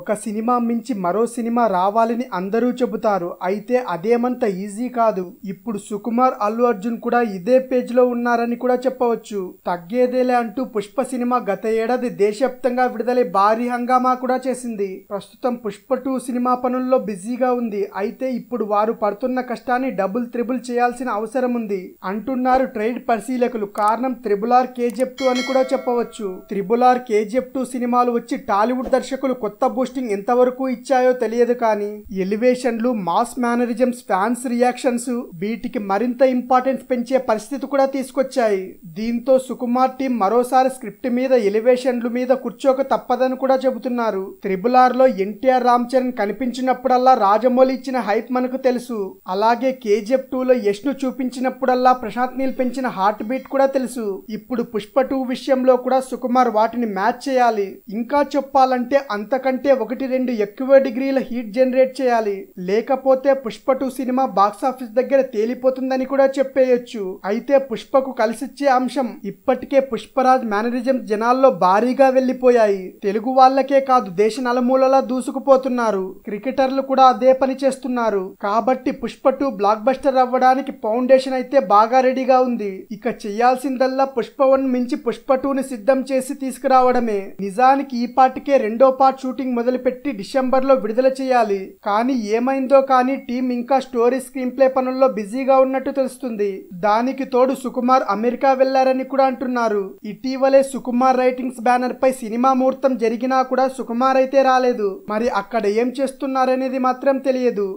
ఒక సినిమా మించి మరో సినిమా రావాలని అందరూ చెబుతారు అయితే అదేమంత ఈజీ కాదు ఇప్పుడు సుకుమార్ అల్లు అర్జున్ కూడా ఇదే పేజ్లో ఉన్నారని కూడా చెప్పవచ్చు తగ్గేదేలే అంటూ పుష్ప సినిమా గత ఏడాది దేశవ్యాప్తంగా విడుదలై భారీ హంగామా కూడా చేసింది ప్రస్తుతం పుష్ప టూ సినిమా పనుల్లో బిజీగా ఉంది అయితే ఇప్పుడు వారు పడుతున్న కష్టాన్ని డబుల్ త్రిబుల్ చేయాల్సిన అవసరం ఉంది అంటున్నారు ట్రేడ్ పరిశీలకులు కారణం త్రిబుల్ ఆర్ కేజీఎఫ్ టూ అని కూడా చెప్పవచ్చు త్రిబుల్ ఆర్ కేజీఎఫ్ టూ సినిమాలు వచ్చి టాలీవుడ్ దర్శకులు కొత్త పోస్టింగ్ ఎంతవరకు ఇచ్చాయో తెలియదు కానీ ఎలివేషన్లు మాస్ మేనరిజమ్స్ ఫ్యాన్స్ రియాక్షన్స్ వీటికి మరింత ఇంపార్టెన్స్ పెంచే పరిస్థితి కూడా తీసుకొచ్చాయి దీంతో సుకుమార్ టీం మరోసారి స్క్రిప్ట్ మీద ఎలివేషన్లు మీద కూర్చోక తప్పదని కూడా చెబుతున్నారు త్రిబుల్ లో ఎన్టీఆర్ రామ్ చరణ్ కనిపించినప్పుడల్లా రాజమౌళి ఇచ్చిన హైప్ మనకు తెలుసు అలాగే కేజీఎఫ్ టూ లో యష్ ను చూపించినప్పుడల్లా ప్రశాంత్ నీల్ పెంచిన హార్ట్ బీట్ కూడా తెలుసు ఇప్పుడు పుష్ప టూ విషయంలో కూడా సుకుమార్ వాటిని మ్యాచ్ చేయాలి ఇంకా చెప్పాలంటే అంతకంటే ఒకటి రెండు ఎక్కువ డిగ్రీల హీట్ జనరేట్ చేయాలి లేకపోతే పుష్ప టూ సినిమా బాక్సాఫీస్ దగ్గర తేలిపోతుందని కూడా చెప్పేయొచ్చు అయితే పుష్పకు కలిసిచ్చే అంశం ఇప్పటికే పుష్పరాజ్ మేనరిజం జనాల్లో భారీగా వెళ్లిపోయాయి తెలుగు వాళ్ళకే కాదు దేశ నలమూలలా దూసుకుపోతున్నారు క్రికెటర్లు కూడా అదే పని చేస్తున్నారు కాబట్టి పుష్ప టూ బ్లాక్ బస్టర్ అవ్వడానికి ఫౌండేషన్ అయితే బాగా రెడీగా ఉంది ఇక చేయాల్సిందల్లా పుష్ప వన్ మించి పుష్ప టూని సిద్ధం చేసి తీసుకురావడమే నిజానికి ఈ పాటికే రెండో పార్ట్ షూటింగ్ మొదలుపెట్టి డిసెంబర్లో విడుదల చేయాలి కానీ ఏమైందో కానీ టీం ఇంకా స్టోరీ స్క్రీన్ ప్లే పనుల్లో బిజీగా ఉన్నట్టు తెలుస్తుంది దానికి తోడు సుకుమార్ అమెరికా వెళ్లారని కూడా అంటున్నారు ఇటీవలే సుకుమార్ రైటింగ్స్ బ్యానర్ పై సినిమా ముహూర్తం జరిగినా కూడా సుకుమార్ అయితే రాలేదు మరి అక్కడ ఏం చేస్తున్నారనేది మాత్రం తెలియదు